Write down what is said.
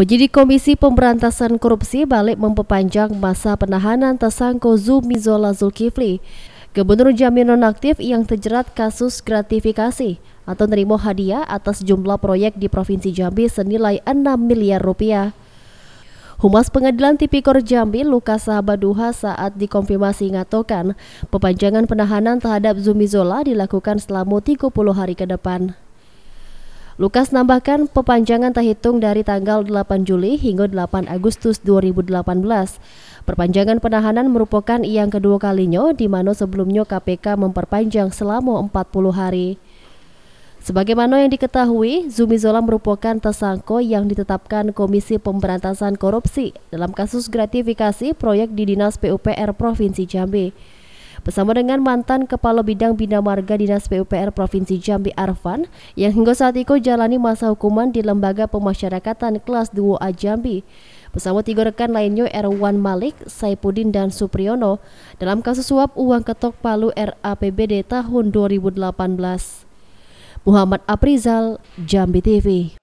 Penyidik Komisi Pemberantasan Korupsi balik memperpanjang masa penahanan tersangka Zumi Zola Zulkifli. Gubernur Jamin nonaktif yang terjerat kasus gratifikasi atau nerimo hadiah atas jumlah proyek di Provinsi Jambi senilai 6 miliar rupiah. Humas Pengadilan Tipikor Jambi Lukas Sahabaduha saat dikonfirmasi mengatakan pepanjangan penahanan terhadap Zumi Zola dilakukan selama 30 hari ke depan. Lukas menambahkan perpanjangan terhitung dari tanggal 8 Juli hingga 8 Agustus 2018. Perpanjangan penahanan merupakan yang kedua kalinya di mana sebelumnya KPK memperpanjang selama 40 hari. Sebagaimana yang diketahui, Zumi Zola merupakan tersangka yang ditetapkan Komisi Pemberantasan Korupsi dalam kasus gratifikasi proyek di Dinas PUPR Provinsi Jambi bersama dengan mantan Kepala Bidang Bina Marga Dinas PUPR Provinsi Jambi Arfan yang hingga saat itu jalani masa hukuman di Lembaga Pemasyarakatan Kelas 2A Jambi bersama tiga rekan lainnya Erwan Malik, Saipudin, dan Supriyono dalam kasus suap uang ketok palu RAPBD tahun 2018. Muhammad Aprizal, Jambi TV.